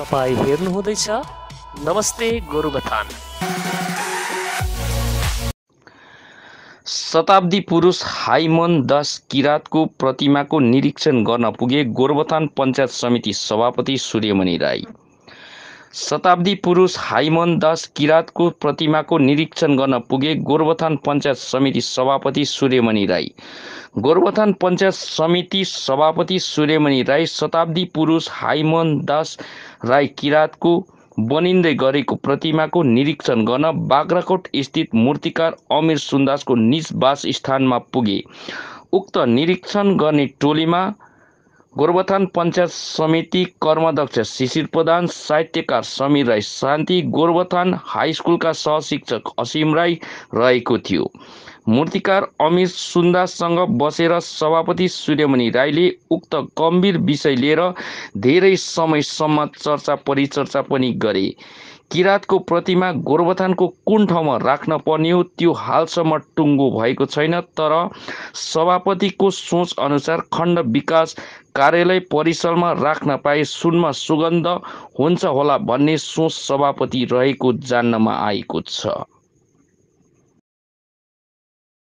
तपाईँ हेर्नुहुँदैछ नमस्ते गोरुबथान शताब्दी पुरुष हाइमन दास किराँतको प्रतिमाको निरीक्षण गर्न पुगे गोरुबथान पञ्चायत समिति सभापति सूर्यमणि राई शताब्दी पुरुष हाइमन दास किराँतको प्रतिमाको निरीक्षण गर्न पुगे गोरुबथान पञ्चायत समिति सभापति सूर्यमणि राई गोरुबथान पञ्चायत समिति सभापति सूर्यमणि राई शताब्दी पुरुष हाइमन दास राई किराँतको बनिँदै गरेको प्रतिमाको निरीक्षण गर्न बाग्राकोट स्थित मूर्तिकार अमिर सुन्दासको निजवास स्थानमा पुगे उक्त निरीक्षण गर्ने टोलीमा गोरबथान पञ्चायत समिति कर्माध्यक्ष शिशिर प्रधान साहित्यकार समीर राई शान्ति गोरबथान हाई स्कुलका सहशिक्षक असीम राई रहेको थियो मूर्तिकार अमिर सुन्दासँग बसेर सभापति सूर्यमणि राईले उक्त गम्भीर विषय लिएर धेरै समयसम्म चर्चा परिचर्चा पनि गरे किराँतको प्रतिमा गोरुबथानको कुन ठाउँमा राख्न पर्ने हो त्यो हालसम्म टुङ्गो भएको छैन तर सभापतिको सोच अनुसार खण्ड विकास कार्यालय परिसरमा राख्न पाए सुनमा सुगन्ध हुन्छ होला भन्ने सोच सभापति रहेको जान्नमा आएको छ